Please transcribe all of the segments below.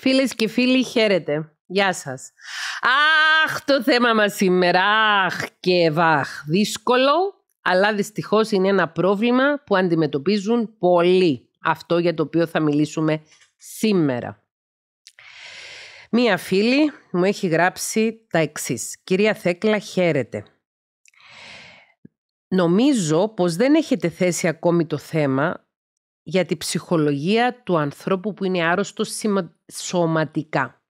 Φίλες και φίλοι, χαίρετε. Γεια σας. Αχ, το θέμα μας σήμερα, αχ και βαχ. Δύσκολο, αλλά δυστυχώς είναι ένα πρόβλημα που αντιμετωπίζουν πολλοί. Αυτό για το οποίο θα μιλήσουμε σήμερα. Μία φίλη μου έχει γράψει τα εξής. Κυρία Θέκλα, χαίρετε. Νομίζω πως δεν έχετε θέσει ακόμη το θέμα για τη ψυχολογία του ανθρώπου που είναι άρρωστο σωματικά.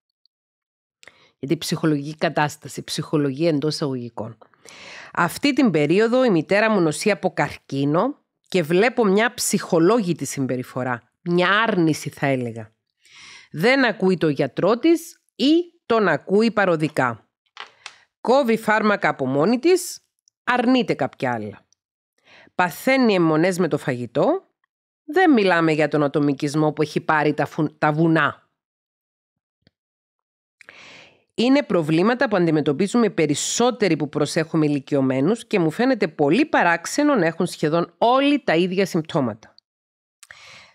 Για τη ψυχολογική κατάσταση, ψυχολογία εντός εισαγωγικών. Αυτή την περίοδο η μητέρα μου νοσεί από καρκίνο και βλέπω μια ψυχολόγητη συμπεριφορά. Μια άρνηση θα έλεγα. Δεν ακούει το γιατρό της ή τον ακούει παροδικά. Κόβει φάρμακα από μόνη της, αρνείται κάποια άλλα. Παθαίνει αιμονές με το φαγητό δεν μιλάμε για τον ατομικισμό που έχει πάρει τα, βουνά. Είναι προβλήματα που αντιμετωπίζουμε περισσότεροι που προσέχουμε ηλικιωμένους και μου φαίνεται πολύ παράξενο να έχουν σχεδόν όλοι τα ίδια συμπτώματα.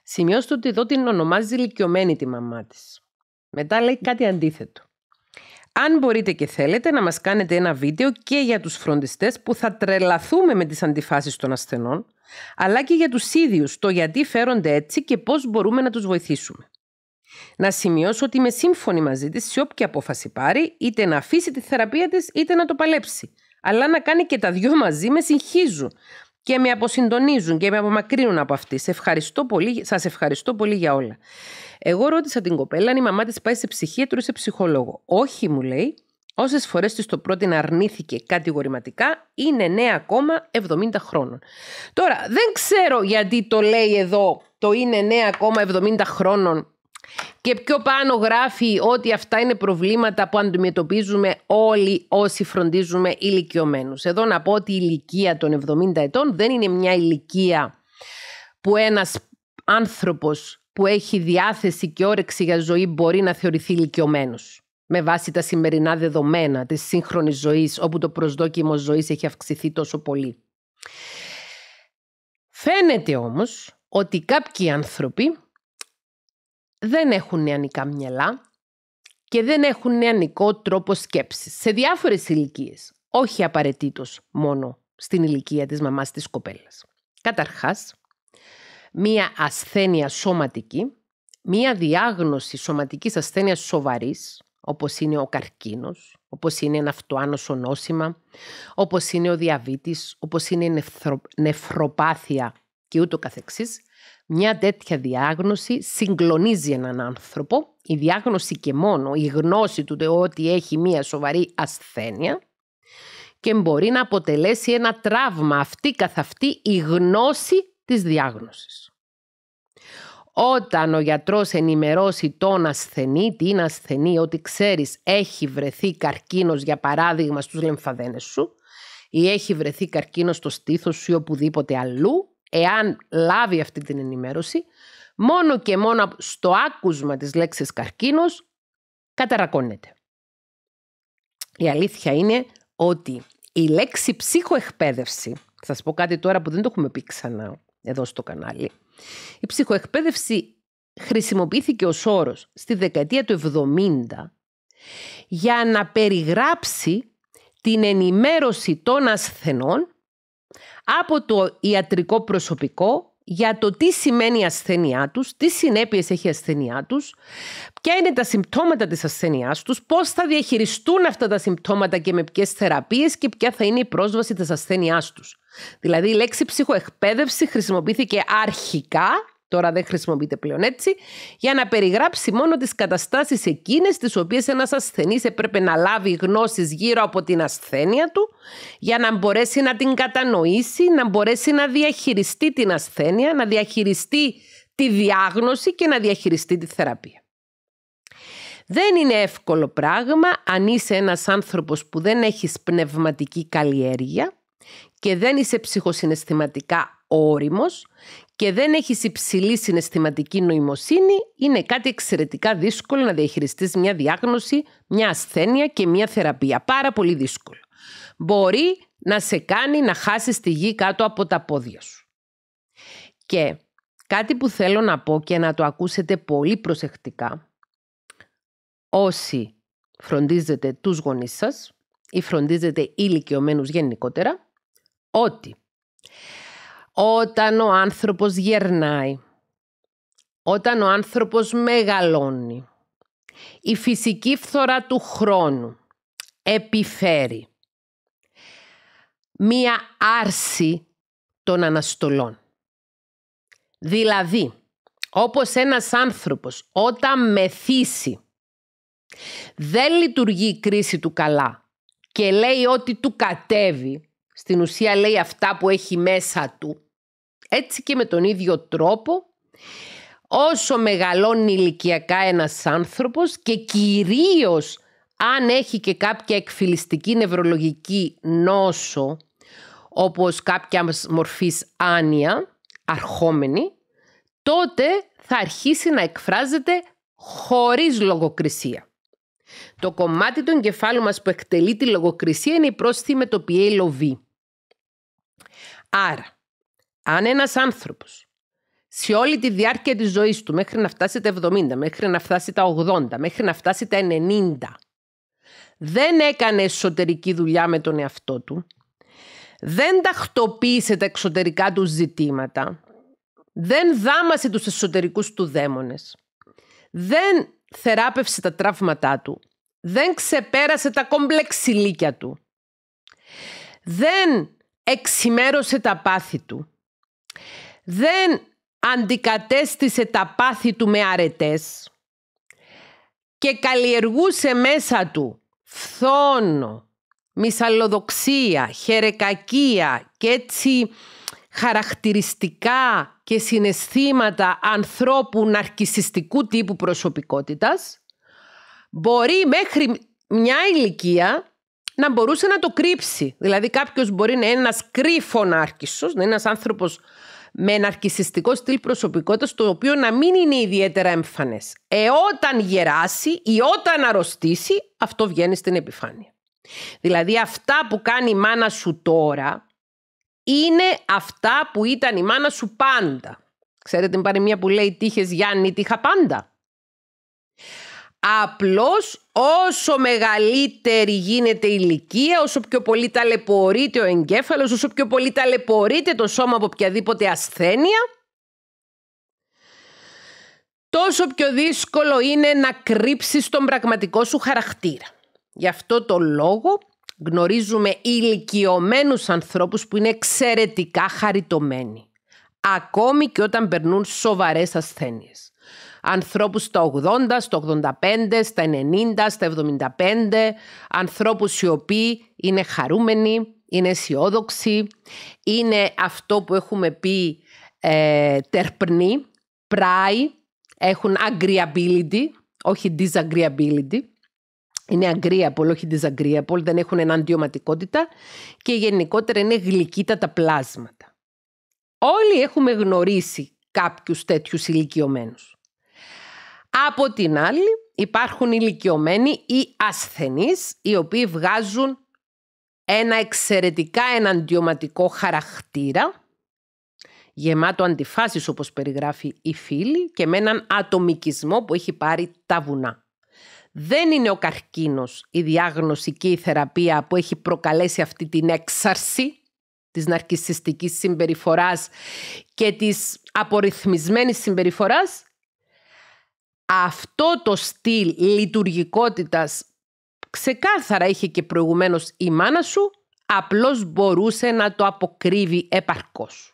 Σημειώστε ότι εδώ την ονομάζει ηλικιωμένη τη μαμά της. Μετά λέει κάτι αντίθετο. Αν μπορείτε και θέλετε να μας κάνετε ένα βίντεο και για τους φροντιστές που θα τρελαθούμε με τις αντιφάσεις των ασθενών αλλά και για τους ίδιους το γιατί φέρονται έτσι και πώς μπορούμε να τους βοηθήσουμε. Να σημειώσω ότι είμαι σύμφωνη μαζί της σε όποια απόφαση πάρει, είτε να αφήσει τη θεραπεία της είτε να το παλέψει. Αλλά να κάνει και τα δυο μαζί με συγχύζουν και με αποσυντονίζουν και με απομακρύνουν από αυτή. Σε ευχαριστώ πολύ, σας ευχαριστώ πολύ για όλα. Εγώ ρώτησα την κοπέλα αν η μαμά της πάει σε ψυχίατρο ή σε ψυχολόγο. Όχι, μου λέει, Όσες φορές της το πρώτην αρνήθηκε κατηγορηματικά, είναι 9,70 ακόμα χρόνων. Τώρα, δεν ξέρω γιατί το λέει εδώ το είναι νέα 70 χρόνων και πιο πάνω γράφει ότι αυτά είναι προβλήματα που αντιμετωπίζουμε όλοι όσοι φροντίζουμε ηλικιωμένους. Εδώ να πω ότι η ηλικία των 70 ετών δεν είναι μια ηλικία που ένας άνθρωπος που έχει διάθεση και όρεξη για ζωή μπορεί να θεωρηθεί ηλικιωμένος με βάση τα σημερινά δεδομένα της σύγχρονης ζωής, όπου το προσδόκιμο ζωής έχει αυξηθεί τόσο πολύ. Φαίνεται όμως ότι κάποιοι άνθρωποι δεν έχουν νεανικά μυαλά και δεν έχουν νεανικό τρόπο σκέψης σε διάφορες ηλικίες, όχι απαραίτητος μόνο στην ηλικία της μαμάς της κοπέλας. Καταρχάς, μία ασθένεια σωματική, μία διάγνωση σωματικής ασθένειας σοβαρής, όπως είναι ο καρκίνος, όπως είναι ένα αυτοάνωσο νόσημα, όπως είναι ο διαβήτης, όπως είναι η νεφρο, νεφροπάθεια και ούτω καθεξής, μια τέτοια διάγνωση συγκλονίζει έναν άνθρωπο. Η διάγνωση και μόνο, η γνώση του ότι έχει μια σοβαρή ασθένεια και μπορεί να αποτελέσει ένα τραύμα αυτή καθ' αυτή η γνώση της διάγνωσης. Όταν ο γιατρός ενημερώσει τον ασθενή, την ασθενή, ότι ξέρεις έχει βρεθεί καρκίνος για παράδειγμα στους λεμφαδένες σου ή έχει βρεθεί καρκίνος στο στήθος σου ή οπουδήποτε αλλού, εάν λάβει αυτή την ενημέρωση, μόνο και μόνο στο άκουσμα της λέξης καρκίνος καταρακώνεται. Η αλήθεια είναι ότι η λέξη ψυχοεκπαίδευση, θα σας πω κάτι τώρα που δεν το έχουμε πει ξανά εδώ στο κανάλι, η ψυχοεκπαίδευση χρησιμοποιήθηκε ως όρος στη δεκαετία του 70 για να περιγράψει την ενημέρωση των ασθενών από το ιατρικό προσωπικό για το τι σημαίνει η ασθένειά τους, τι συνέπειες έχει η ασθένειά τους, ποια είναι τα συμπτώματα της ασθένειάς τους, πώς θα διαχειριστούν αυτά τα συμπτώματα και με ποιες θεραπείες και ποια θα είναι η πρόσβαση της ασθένειάς τους. Δηλαδή η λέξη ψυχοεκπαίδευση χρησιμοποιήθηκε αρχικά τώρα δεν χρησιμοποιείται πλέον έτσι, για να περιγράψει μόνο τις καταστάσεις εκείνες τις οποίες ένας ασθενής έπρεπε να λάβει γνώσεις γύρω από την ασθένεια του, για να μπορέσει να την κατανοήσει, να μπορέσει να διαχειριστεί την ασθένεια, να διαχειριστεί τη διάγνωση και να διαχειριστεί τη θεραπεία. Δεν είναι εύκολο πράγμα αν είσαι ένας άνθρωπος που δεν έχεις πνευματική καλλιέργεια και δεν είσαι ψυχοσυναισθηματικά όριμος και δεν έχεις υψηλή συναισθηματική νοημοσύνη, είναι κάτι εξαιρετικά δύσκολο να διαχειριστείς μια διάγνωση, μια ασθένεια και μια θεραπεία. Πάρα πολύ δύσκολο. Μπορεί να σε κάνει να χάσεις τη γη κάτω από τα πόδια σου. Και κάτι που θέλω να πω και να το ακούσετε πολύ προσεκτικά. Όσοι φροντίζετε τους γονείς σας ή φροντίζετε ηλικιωμένους γενικότερα, ότι όταν ο άνθρωπος γερνάει, όταν ο άνθρωπος μεγαλώνει, η φυσική φθορά του χρόνου επιφέρει μία άρση των αναστολών. Δηλαδή, όπως ένας άνθρωπος όταν μεθύσει δεν λειτουργεί η κρίση του καλά και λέει ότι του κατέβει, στην ουσία λέει αυτά που έχει μέσα του, έτσι και με τον ίδιο τρόπο, όσο μεγαλώνει ηλικιακά ένας άνθρωπος και κυρίως αν έχει και κάποια εκφυλιστική νευρολογική νόσο, όπως κάποια μορφής άνοια, αρχόμενη, τότε θα αρχίσει να εκφράζεται χωρίς λογοκρισία. Το κομμάτι του εγκεφάλου μας που εκτελεί τη λογοκρισία είναι η με το Άρα, αν ένας άνθρωπος σε όλη τη διάρκεια της ζωής του μέχρι να φτάσει τα 70, μέχρι να φτάσει τα 80, μέχρι να φτάσει τα 90 δεν έκανε εσωτερική δουλειά με τον εαυτό του, δεν τακτοποίησε τα εξωτερικά του ζητήματα, δεν δάμασε τους εσωτερικούς του δαίμονες, δεν θεράπευσε τα τραύματά του, δεν ξεπέρασε τα κομπλεξιλίκια του, δεν εξημέρωσε τα πάθη του, δεν αντικατέστησε τα πάθη του με αρετές και καλλιεργούσε μέσα του φθόνο, μυσαλλοδοξία, χερεκακία και έτσι χαρακτηριστικά και συναισθήματα ανθρώπου ναρκισιστικού τύπου προσωπικότητας, μπορεί μέχρι μια ηλικία να μπορούσε να το κρύψει. Δηλαδή κάποιος μπορεί να είναι ένας άρκησος. να είναι ένας άνθρωπος με ναρκισιστικό στυλ προσωπικότητας το οποίο να μην είναι ιδιαίτερα εμφανές. Ε, όταν γεράσει ή όταν αρρωστήσει, αυτό βγαίνει στην επιφάνεια. Δηλαδή αυτά που κάνει η μάνα σου τώρα είναι αυτά που ήταν η μάνα σου πάντα. Ξέρετε την παροιμία που λέει τύχες Γιάννη, τύχα πάντα. Απλώς Όσο μεγαλύτερη γίνεται η ηλικία, όσο πιο πολύ ταλαιπωρείται ο εγκέφαλος, όσο πιο πολύ ταλαιπωρείται το σώμα από οποιαδήποτε ασθένεια, τόσο πιο δύσκολο είναι να κρύψεις τον πραγματικό σου χαρακτήρα. Γι' αυτό το λόγο γνωρίζουμε ηλικιωμένους ανθρώπους που είναι εξαιρετικά χαριτωμένοι, ακόμη και όταν περνούν σοβαρές ασθένειες. Ανθρώπους στα 80, στα 85, στα 90, στα 75, ανθρώπους οι οποίοι είναι χαρούμενοι, είναι αισιόδοξοι, είναι αυτό που έχουμε πει ε, τερπνοί, πράι, έχουν agreeability, όχι disagreeability, είναι agreeable, όχι disagreeable, δεν έχουν εναντιωματικότητα και γενικότερα είναι γλυκύτα τα πλάσματα. Όλοι έχουμε γνωρίσει κάποιους τέτοιους ηλικιωμένους. Από την άλλη υπάρχουν ηλικιωμένοι ή ασθενείς οι οποίοι βγάζουν ένα εξαιρετικά εναντιωματικό χαρακτήρα γεμάτο αντιφάσεις όπως περιγράφει η φίλη και με έναν ατομικισμό που έχει πάρει τα βουνά. Δεν είναι ο καρκίνος η διάγνωση και η θεραπεία που έχει προκαλέσει αυτή την έξαρση της ναρκισιστικής συμπεριφοράς και της απορριθμισμένης συμπεριφοράς αυτό το στυλ λειτουργικότητας ξεκάθαρα είχε και προηγουμένως η μάνα σου, απλώς μπορούσε να το αποκρύβει επαρκώς.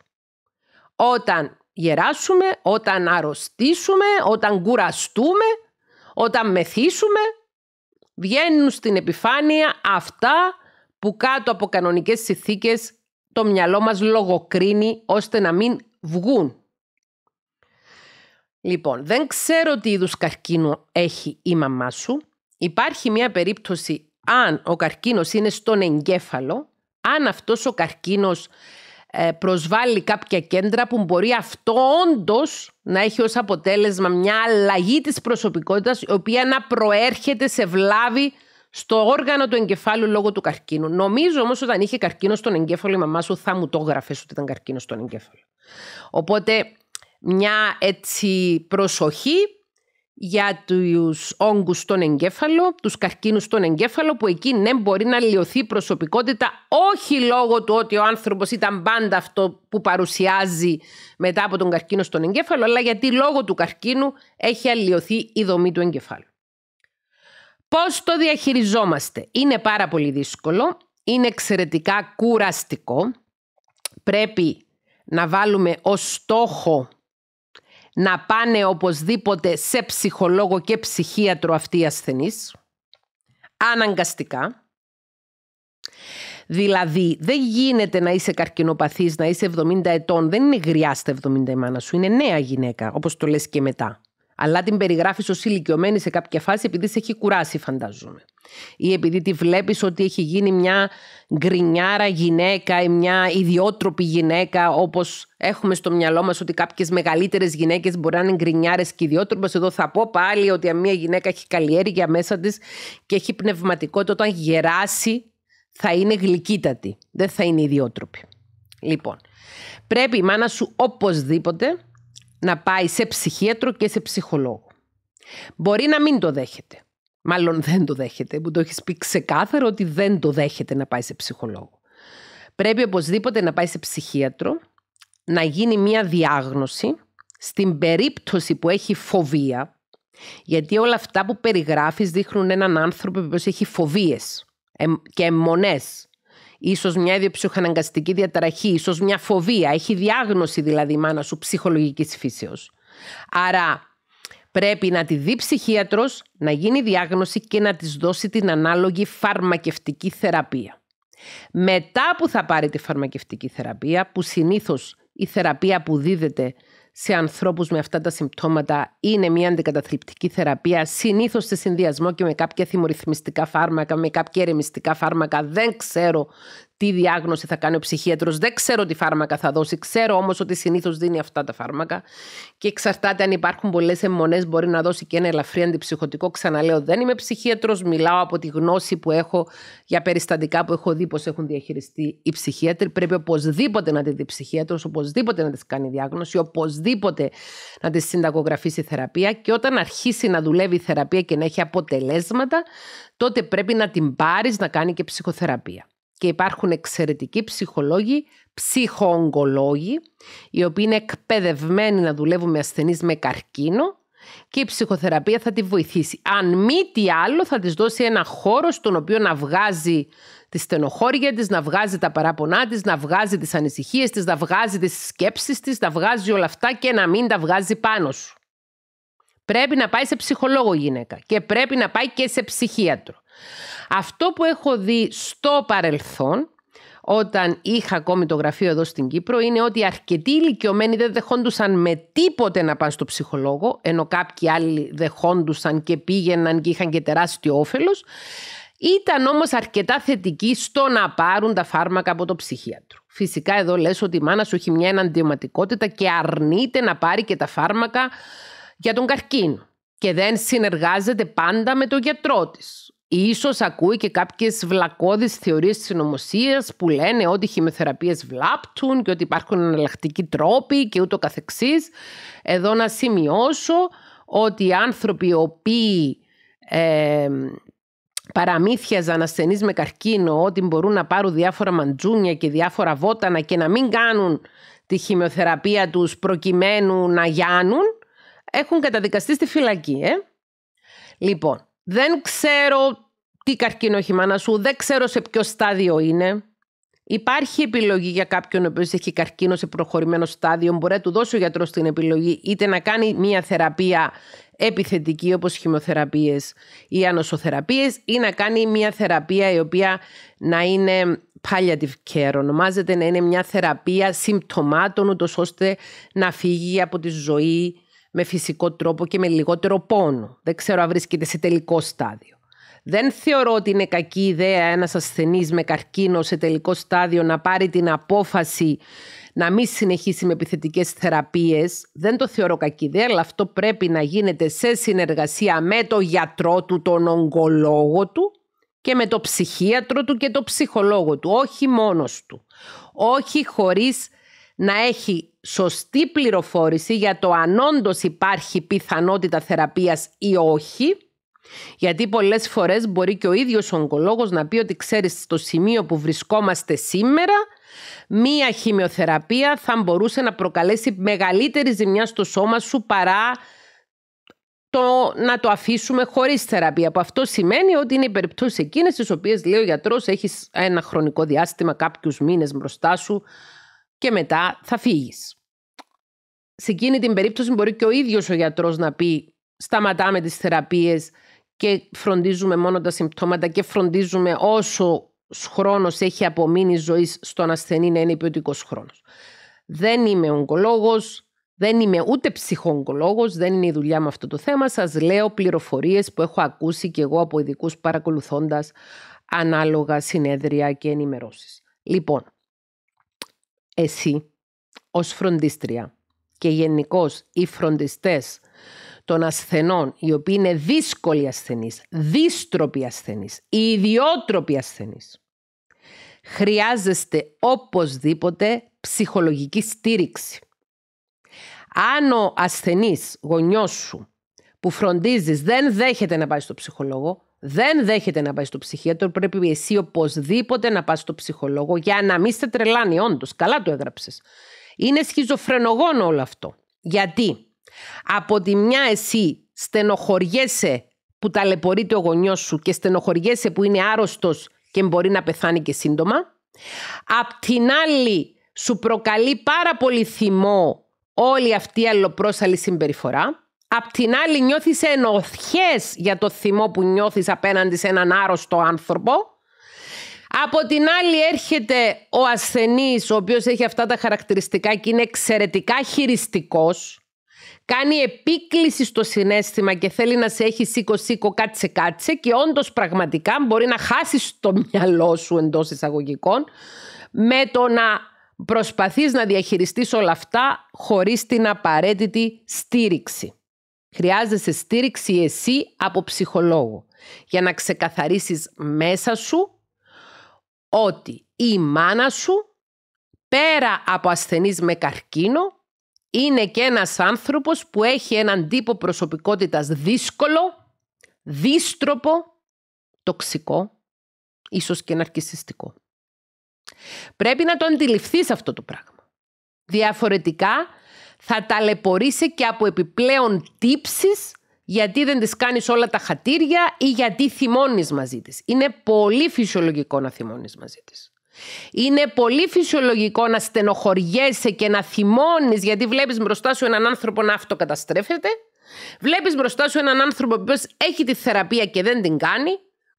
Όταν γεράσουμε, όταν αρρωστήσουμε, όταν κουραστούμε, όταν μεθύσουμε, βγαίνουν στην επιφάνεια αυτά που κάτω από κανονικές συνθήκες το μυαλό μας λογοκρίνει ώστε να μην βγουν. Λοιπόν, δεν ξέρω τι είδους καρκίνο έχει η μαμά σου. Υπάρχει μια περίπτωση αν ο καρκίνος είναι στον εγκέφαλο, αν αυτός ο καρκίνος ε, προσβάλλει κάποια κέντρα που μπορεί αυτό όντως να έχει ως αποτέλεσμα μια αλλαγή της προσωπικότητας η οποία να προέρχεται σε βλάβη στο όργανο του εγκεφάλου λόγω του καρκίνου. Νομίζω όμως όταν είχε καρκίνο στον εγκέφαλο η μαμά σου θα μου το γράφες ότι ήταν καρκίνο στον εγκέφαλο. Οπότε μια έτσι προσοχή για τους όγκους στον εγκέφαλο, τους καρκίνους στον εγκέφαλο που εκεί ναι μπορεί να λιωθεί η προσωπικότητα όχι λόγω του ότι ο άνθρωπος ήταν πάντα αυτό που παρουσιάζει μετά από τον καρκίνο στον εγκέφαλο αλλά γιατί λόγω του καρκίνου έχει αλλοιωθεί η δομή του εγκεφάλου. Πώς το διαχειριζόμαστε. Είναι πάρα πολύ δύσκολο, είναι εξαιρετικά κουραστικό. Πρέπει να βάλουμε ως στόχο να πάνε οπωσδήποτε σε ψυχολόγο και ψυχίατρο αυτοί οι ασθενείς, αναγκαστικά. Δηλαδή, δεν γίνεται να είσαι καρκινοπαθής, να είσαι 70 ετών, δεν είναι γριά στα 70 η μάνα σου, είναι νέα γυναίκα, όπως το λες και μετά αλλά την περιγράφεις ως ηλικιωμένη σε κάποια φάση επειδή σε έχει κουράσει, φαντάζομαι. Ή επειδή τη βλέπεις ότι έχει γίνει μια γκρινιάρα γυναίκα ή μια ιδιότροπη γυναίκα, όπως έχουμε στο μυαλό μας ότι κάποιες μεγαλύτερες γυναίκες μπορεί να είναι γκρινιάρες και ιδιότροπες. Εδώ θα πω πάλι ότι μια γυναίκα έχει καλλιέργεια μέσα της και έχει πνευματικότητα όταν γεράσει θα είναι γλυκύτατη. Δεν θα είναι ιδιότροπη. Λοιπόν, πρέπει η μάνα σου οπωσδήποτε να πάει σε ψυχίατρο και σε ψυχολόγο. Μπορεί να μην το δέχεται. Μάλλον δεν το δέχεται. Μου το έχεις πει ξεκάθαρο ότι δεν το δέχεται να πάει σε ψυχολόγο. Πρέπει οπωσδήποτε να πάει σε ψυχίατρο, να γίνει μια διάγνωση στην περίπτωση που έχει φοβία, γιατί όλα αυτά που περιγράφεις δείχνουν έναν άνθρωπο που έχει φοβίες και μονές ίσως μια ιδιοψυχοναγκαστική διαταραχή, ίσως μια φοβία. Έχει διάγνωση δηλαδή η μάνα σου ψυχολογικής φύσεως. Άρα πρέπει να τη δει ψυχίατρος, να γίνει διάγνωση και να της δώσει την ανάλογη φαρμακευτική θεραπεία. Μετά που θα πάρει τη φαρμακευτική θεραπεία, που συνήθως η θεραπεία που δίδεται σε ανθρώπους με αυτά τα συμπτώματα είναι μια αντικαταθλιπτική θεραπεία, συνήθως σε συνδυασμό και με κάποια θυμορυθμιστικά φάρμακα, με κάποια ερεμιστικά φάρμακα, δεν ξέρω τι διάγνωση θα κάνει ο ψυχίατρος. Δεν ξέρω τι φάρμακα θα δώσει. Ξέρω όμως ότι συνήθως δίνει αυτά τα φάρμακα και εξαρτάται αν υπάρχουν πολλές αιμονές μπορεί να δώσει και ένα ελαφρύ αντιψυχωτικό. Ξαναλέω δεν είμαι ψυχίατρος, μιλάω από τη γνώση που έχω για περιστατικά που έχω δει πώς έχουν διαχειριστεί οι ψυχίατροι. Πρέπει οπωσδήποτε να τη δει ψυχίατρος, οπωσδήποτε να της κάνει διάγνωση, οπωσδήποτε να της στη θεραπεία και όταν αρχίσει να δουλεύει η θεραπεία και να έχει αποτελέσματα, τότε πρέπει να την πάρεις να κάνει και ψυχοθεραπεία και υπάρχουν εξαιρετικοί ψυχολόγοι, ψυχοογκολόγοι, οι οποίοι είναι εκπαιδευμένοι να δουλεύουν με ασθενείς με καρκίνο και η ψυχοθεραπεία θα τη βοηθήσει. Αν μη τι άλλο θα της δώσει ένα χώρο στον οποίο να βγάζει τη στενοχώρια της, να βγάζει τα παράπονά της, να βγάζει τις ανησυχίες, της, να βγάζει τις σκέψεις της, να βγάζει όλα αυτά και να μην τα βγάζει πάνω σου. Πρέπει να πάει σε ψυχολόγο γυναίκα και πρέπει να πάει και σε ψυχίατρο. Αυτό που έχω δει στο παρελθόν, όταν είχα ακόμη το γραφείο εδώ στην Κύπρο, είναι ότι αρκετοί ηλικιωμένοι δεν δεχόντουσαν με τίποτε να πάνε στο ψυχολόγο, ενώ κάποιοι άλλοι δεχόντουσαν και πήγαιναν και είχαν και τεράστιο όφελος. Ήταν όμως αρκετά θετική στο να πάρουν τα φάρμακα από το ψυχίατρο. Φυσικά εδώ λες ότι η μάνα σου έχει μια εναντιωματικότητα και αρνείται να πάρει και τα φάρμακα για τον καρκίνο. Και δεν συνεργάζεται πάντα με τον γιατρό της. Ίσως ακούει και κάποιες βλακώδεις θεωρίες της συνωμοσίας που λένε ότι οι χημεθεραπείες βλάπτουν και ότι υπάρχουν εναλλακτικοί τρόποι και ούτω καθεξής. Εδώ να σημειώσω ότι οι άνθρωποι οι οποίοι ε, παραμύθιαζαν ασθενείς με καρκίνο ότι μπορούν να πάρουν διάφορα μαντζούνια και διάφορα βότανα και να μην κάνουν τη χημειοθεραπεία τους προκειμένου να γιάνουν, έχουν καταδικαστεί στη φυλακή. Ε? Λοιπόν, δεν ξέρω τι καρκίνο έχει η μάνα σου, δεν ξέρω σε ποιο στάδιο είναι. Υπάρχει επιλογή για κάποιον ο οποίος έχει καρκίνο σε προχωρημένο στάδιο. Μπορεί να του δώσει ο γιατρός την επιλογή είτε να κάνει μια θεραπεία επιθετική όπως χημειοθεραπείε ή ανοσοθεραπείες ή να κάνει μια θεραπεία η οποία να είναι palliative care. Ονομάζεται να είναι μια θεραπεία συμπτωμάτων ούτως ώστε να φύγει από τη ζωή με φυσικό τρόπο και με λιγότερο πόνο. Δεν ξέρω αν βρίσκεται σε τελικό στάδιο. Δεν θεωρώ ότι είναι κακή ιδέα ένας ασθενής με καρκίνο σε τελικό στάδιο να πάρει την απόφαση να μην συνεχίσει με επιθετικές θεραπείες. Δεν το θεωρώ κακή ιδέα, αλλά αυτό πρέπει να γίνεται σε συνεργασία με το γιατρό του, τον ογκολόγο του και με το ψυχίατρο του και το ψυχολόγο του, όχι μόνος του. Όχι χωρίς να έχει σωστή πληροφόρηση για το αν όντως υπάρχει πιθανότητα θεραπείας ή όχι, γιατί πολλές φορές μπορεί και ο ίδιος ο ογκολόγος να πει ότι ξέρεις στο σημείο που βρισκόμαστε σήμερα, μία χημειοθεραπεία θα μπορούσε να προκαλέσει μεγαλύτερη ζημιά στο σώμα σου παρά το να το αφήσουμε χωρίς θεραπεία. αυτό σημαίνει ότι είναι οι περιπτώσεις εκείνες οποίες λέει ο γιατρός έχεις ένα χρονικό διάστημα, κάποιους μήνες μπροστά σου, και μετά θα φύγεις. Σε εκείνη την περίπτωση μπορεί και ο ίδιος ο γιατρός να πει σταματάμε τις θεραπείες και φροντίζουμε μόνο τα συμπτώματα και φροντίζουμε όσο χρόνος έχει απομείνει ζωή στον ασθενή να είναι ποιοτικό χρόνος. Δεν είμαι ογκολόγος, δεν είμαι ούτε ψυχοογκολόγος, δεν είναι η δουλειά μου αυτό το θέμα. Σας λέω πληροφορίες που έχω ακούσει και εγώ από ειδικούς παρακολουθώντας ανάλογα συνέδρια και ενημερώσεις. Λοιπόν, εσύ ως φροντίστρια και γενικώς οι φροντιστές των ασθενών, οι οποίοι είναι δύσκολοι ασθενείς, δύστροποι ασθενείς, ιδιότροποι ασθενείς, χρειάζεστε οπωσδήποτε ψυχολογική στήριξη. Αν ο ασθενής γονιός σου που φροντίζεις δεν δέχεται να πάει στο ψυχολόγο, δεν δέχεται να πάει στο ψυχίατρο. Πρέπει εσύ οπωσδήποτε να πας στο ψυχολόγο για να μην σε τρελάνει, όντως. Καλά το έγραψες. Είναι σχιζοφρενογόνο όλο αυτό. Γιατί από τη μια εσύ στενοχωριέσαι που ταλαιπωρείται ο γονιός σου και στενοχωριέσαι που είναι άρρωστος και μπορεί να πεθάνει και σύντομα. Απ' την άλλη, σου προκαλεί πάρα πολύ θυμό όλη αυτή η αλλοπρόσαλη συμπεριφορά. Απ' την άλλη νιώθεις ενοχές για το θυμό που νιώθεις απέναντι σε έναν άρρωστο άνθρωπο. Από την άλλη έρχεται ο ασθενής, ο οποίος έχει αυτά τα χαρακτηριστικά και είναι εξαιρετικά χειριστικός. Κάνει επίκληση στο συνέστημα και θέλει να σε έχει σήκω σήκω κάτσε κάτσε και όντως πραγματικά μπορεί να χάσεις το μυαλό σου εντός εισαγωγικών με το να προσπαθείς να διαχειριστείς όλα αυτά χωρίς την απαραίτητη στήριξη. Χρειάζεσαι στήριξη εσύ από ψυχολόγο για να ξεκαθαρίσεις μέσα σου ότι η μάνα σου πέρα από ασθενής με καρκίνο είναι και ένας άνθρωπος που έχει έναν τύπο προσωπικότητας δύσκολο, δύστροπο, τοξικό, ίσως και ναρκισιστικό. Πρέπει να το αντιληφθείς αυτό το πράγμα. Διαφορετικά θα ταλαιπωρήσει και από επιπλέον τύψεις γιατί δεν τις κάνεις όλα τα χατήρια ή γιατί θυμώνεις μαζί της. Είναι πολύ φυσιολογικό να θυμώνεις μαζί της. Είναι πολύ φυσιολογικό να στενοχωριέσαι και να θυμώνεις γιατί βλέπεις μπροστά σου έναν άνθρωπο να αυτοκαταστρέφεται. Βλέπεις μπροστά σου έναν άνθρωπο που έχει τη θεραπεία και δεν την κάνει.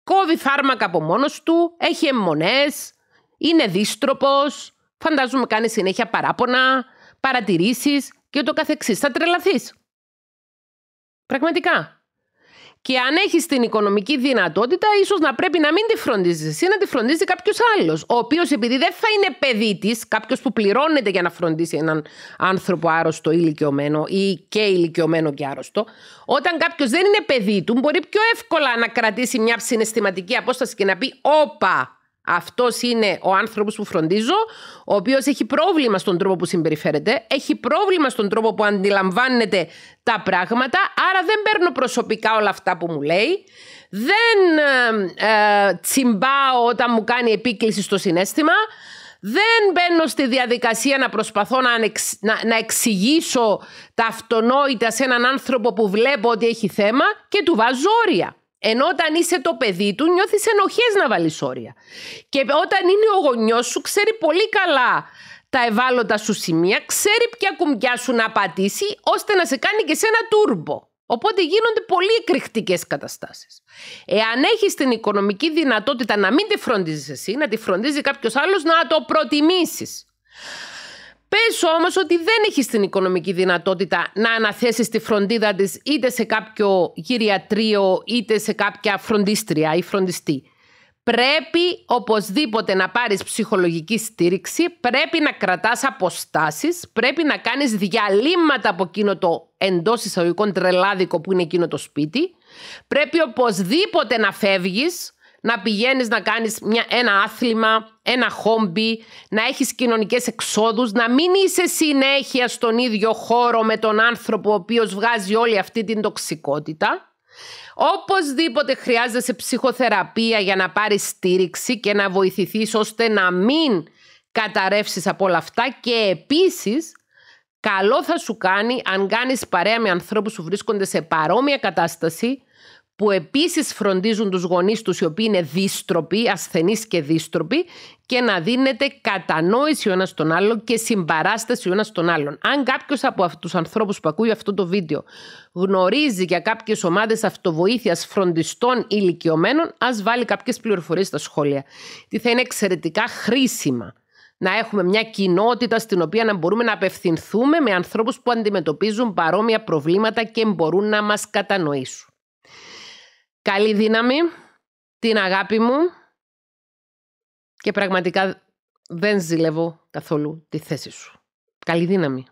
Κόβει φάρμακα από μόνος του, έχει αιμονές, είναι δίστροπος, φαντάζομαι κάνει συνέχεια παράπονα, Παρατηρήσεις και ούτω καθεξής. Θα τρελαθείς. Πραγματικά. Και αν έχεις την οικονομική δυνατότητα, ίσως να πρέπει να μην τη φροντίζεις εσύ, να τη φροντίζει κάποιος άλλος. ο οποίος επειδή δεν θα είναι παιδί της, κάποιος που πληρώνεται για να φροντίσει έναν άνθρωπο άρρωστο ή ηλικιωμένο ή και ηλικιωμένο και άρρωστο, όταν κάποιος δεν είναι παιδί του, μπορεί πιο εύκολα να κρατήσει μια συναισθηματική απόσταση και να πει «Όπα, αυτός είναι ο άνθρωπος που φροντίζω, ο οποίος έχει πρόβλημα στον τρόπο που συμπεριφέρεται, έχει πρόβλημα στον τρόπο που αντιλαμβάνεται τα πράγματα, άρα δεν παίρνω προσωπικά όλα αυτά που μου λέει. Δεν ε, ε τσιμπάω όταν μου κάνει επίκληση στο συνέστημα. Δεν μπαίνω στη διαδικασία να προσπαθώ να, να, να εξηγήσω τα αυτονόητα σε έναν άνθρωπο που βλέπω ότι έχει θέμα και του βάζω όρια. Ενώ όταν είσαι το παιδί του, νιώθεις ενοχές να βάλεις όρια. Και όταν είναι ο γονιός σου, ξέρει πολύ καλά τα ευάλωτα σου σημεία, ξέρει ποια κουμπιά σου να πατήσει, ώστε να σε κάνει και σε ένα τούρμπο. Οπότε γίνονται πολύ εκρηκτικές καταστάσεις. Εάν έχεις την οικονομική δυνατότητα να μην τη φροντίζεις εσύ, να τη φροντίζει κάποιος άλλος, να το προτιμήσεις. Πες όμως ότι δεν έχεις την οικονομική δυνατότητα να αναθέσεις τη φροντίδα της είτε σε κάποιο γυριατρίο είτε σε κάποια φροντίστρια ή φροντιστή. Πρέπει οπωσδήποτε να πάρεις ψυχολογική στήριξη, πρέπει να κρατάς αποστάσεις, πρέπει να κάνεις διαλύματα από εκείνο το εντός εισαγωγικών τρελάδικο που είναι εκείνο το σπίτι. Πρέπει οπωσδήποτε να φεύγεις, να πηγαίνεις να κάνεις μια, ένα άθλημα, ένα χόμπι, να έχεις κοινωνικές εξόδους, να μην είσαι συνέχεια στον ίδιο χώρο με τον άνθρωπο ο οποίος βγάζει όλη αυτή την τοξικότητα. Οπωσδήποτε χρειάζεσαι ψυχοθεραπεία για να πάρεις στήριξη και να βοηθηθείς ώστε να μην καταρρεύσεις από όλα αυτά και επίσης καλό θα σου κάνει αν κάνεις παρέα με ανθρώπους που βρίσκονται σε παρόμοια κατάσταση που επίσης φροντίζουν τους γονείς τους οι οποίοι είναι δίστροποι, ασθενείς και δίστροποι και να δίνεται κατανόηση ο ένας τον άλλον και συμπαράσταση ο ένας τον άλλον. Αν κάποιος από τους ανθρώπους που ακούει αυτό το βίντεο γνωρίζει για κάποιες ομάδες αυτοβοήθειας φροντιστών ηλικιωμένων, ας βάλει κάποιες πληροφορίες στα σχόλια. Τι θα είναι εξαιρετικά χρήσιμα να έχουμε μια κοινότητα στην οποία να μπορούμε να απευθυνθούμε με ανθρώπους που αντιμετωπίζουν παρόμοια προβλήματα και μπορούν να μας κατανοήσουν. Καλή δύναμη, την αγάπη μου και πραγματικά δεν ζηλεύω καθόλου τη θέση σου. Καλή δύναμη.